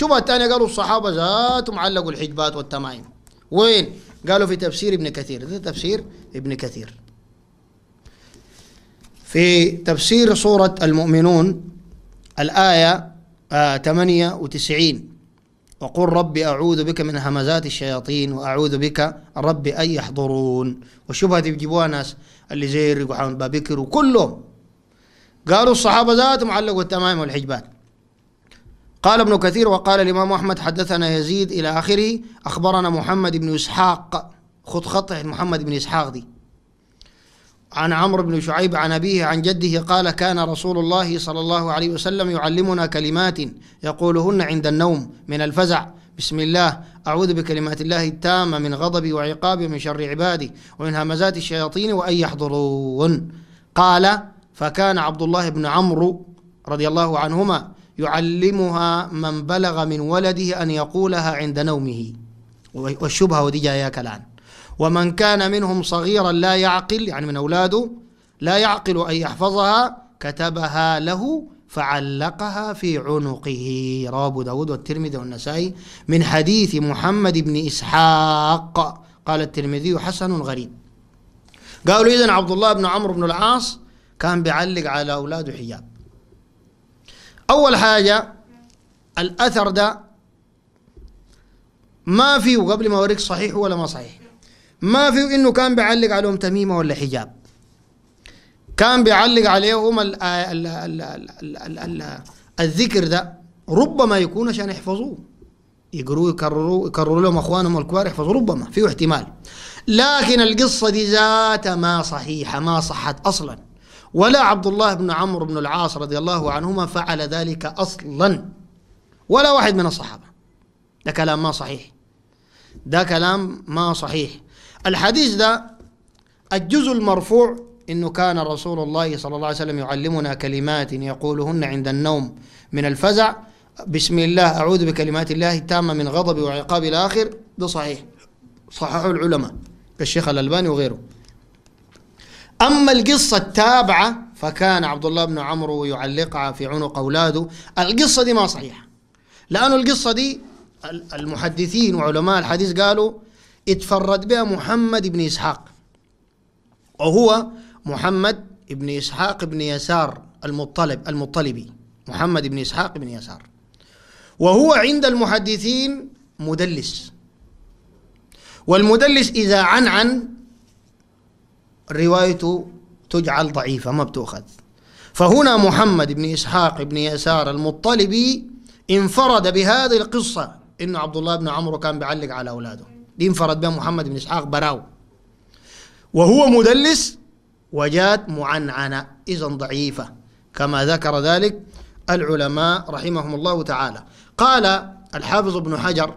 شوف الثاني قالوا الصحابة ذاتهم علقوا الحجبات والتمائم وين؟ قالوا في تفسير ابن كثير ده تفسير ابن كثير في تفسير سورة المؤمنون الآية آه 98 وقل رب أعوذ بك من همزات الشياطين وأعوذ بك رب أن يحضرون والشبهة بيجيبوها ناس اللي زي الرقحان بابكر وكلهم قالوا الصحابة ذاتهم علقوا التمائم والحجبات قال ابن كثير وقال الإمام أحمد حدثنا يزيد إلى آخره أخبرنا محمد بن إسحاق خط خط محمد بن إسحاق دي عن عمرو بن شعيب عن أبيه عن جده قال كان رسول الله صلى الله عليه وسلم يعلمنا كلمات يقولهن عند النوم من الفزع بسم الله أعوذ بكلمات الله التامة من غضبي وعقابي من شر عبادي ومن همزات الشياطين وأن يحضرون قال فكان عبد الله بن عمرو رضي الله عنهما يعلمها من بلغ من ولده أن يقولها عند نومه والشبهة ودي جاياك الآن ومن كان منهم صغيرا لا يعقل يعني من أولاده لا يعقل أن يحفظها كتبها له فعلقها في عنقه رواه أبو داود والترمذي والنسائي من حديث محمد بن إسحاق قال الترمذي حسن غريب قالوا إذن عبد الله بن عمرو بن العاص كان بيعلق على أولاده حجاب أول حاجة الأثر ده ما فيه قبل ما أوريك صحيح ولا ما صحيح ما فيه إنه كان بيعلق عليهم تميمة ولا حجاب كان بيعلق عليهم ال ال ال الـ الـ الـ الـ الذكر ده ربما يكون عشان يحفظوه يقروا يكرروا يكرروا لهم اخوانهم الكبار يحفظوا ربما فيه احتمال لكن القصه دي ذاتها ما صحيحه ما صحت اصلا ولا عبد الله بن عمرو بن العاص رضي الله عنهما فعل ذلك أصلا ولا واحد من الصحابة ده كلام ما صحيح ده كلام ما صحيح الحديث ده الجزء المرفوع إنه كان رسول الله صلى الله عليه وسلم يعلمنا كلمات يقولهن عند النوم من الفزع بسم الله أعوذ بكلمات الله التامة من غضب وعقاب الآخر ده صحيح صححه العلماء كالشيخ الألباني وغيره أما القصة التابعة فكان عبد الله بن عمرو يعلقها في عنق أولاده القصة دي ما صحيحة لأن القصة دي المحدثين وعلماء الحديث قالوا اتفرد بها محمد بن إسحاق وهو محمد بن إسحاق بن يسار المطلب المطلبي محمد بن إسحاق بن يسار وهو عند المحدثين مدلس والمدلس إذا عن عن روايته تجعل ضعيفة ما بتؤخذ فهنا محمد بن إسحاق بن يسار المطلبي انفرد بهذه القصة إنه عبد الله بن عمرو كان بيعلق على أولاده دي انفرد بها محمد بن إسحاق براو وهو مدلس وجات معنعنة إذا ضعيفة كما ذكر ذلك العلماء رحمهم الله تعالى قال الحافظ ابن حجر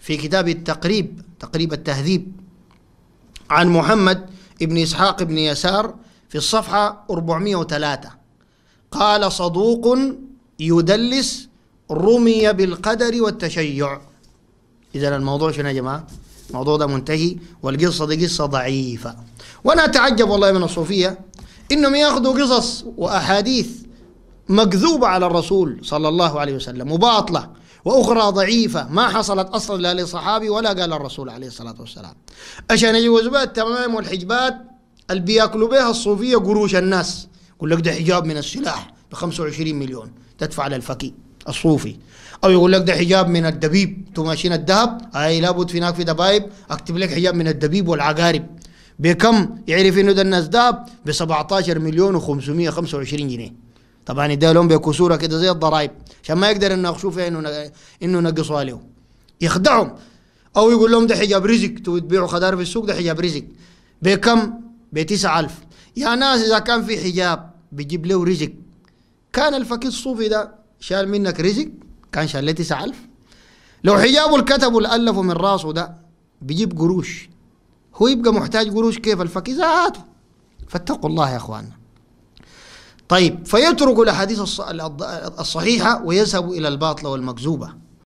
في كتاب التقريب تقريب التهذيب عن محمد ابن إسحاق بن يسار في الصفحة 403 قال صدوق يدلس رمي بالقدر والتشيع إذا الموضوع شنو يا جماعة الموضوع ده منتهي والقصة دي قصة ضعيفة وأنا أتعجب والله من الصوفية إنهم يأخذوا قصص وأحاديث مكذوبة على الرسول صلى الله عليه وسلم وباطلة وأخرى ضعيفة ما حصلت أصلا لا لصحابي ولا قال الرسول عليه الصلاة والسلام عشان يجوز بها التمائم والحجبات اللي بياكلوا بها الصوفية قروش الناس يقول لك ده حجاب من السلاح ب 25 مليون تدفع للفكي الصوفي او يقول لك ده حجاب من الدبيب تماشين الذهب اي لابد في هناك في دبايب اكتب لك حجاب من الدبيب والعقارب بكم يعرف انه ده الناس ذهب ب 17 مليون و525 جنيه طبعا يديها لهم بكسوره كده زي الضرائب عشان ما يقدر انه فيها انه انه نقصوها عليهم يخدعهم او يقول لهم ده حجاب رزق تبيعوا خضار في السوق ده حجاب رزق بكم؟ ب 9000 يا ناس اذا كان في حجاب بيجيب له رزق كان الفقيه الصوفي ده شال منك رزق كان شال له 9000 لو حجابه الكتب الالف من راسه ده بيجيب قروش هو يبقى محتاج قروش كيف الفقيه ذاته فاتقوا الله يا اخواننا طيب فيترك الأحاديث الصحيحة ويذهب إلى الباطلة والمكذوبة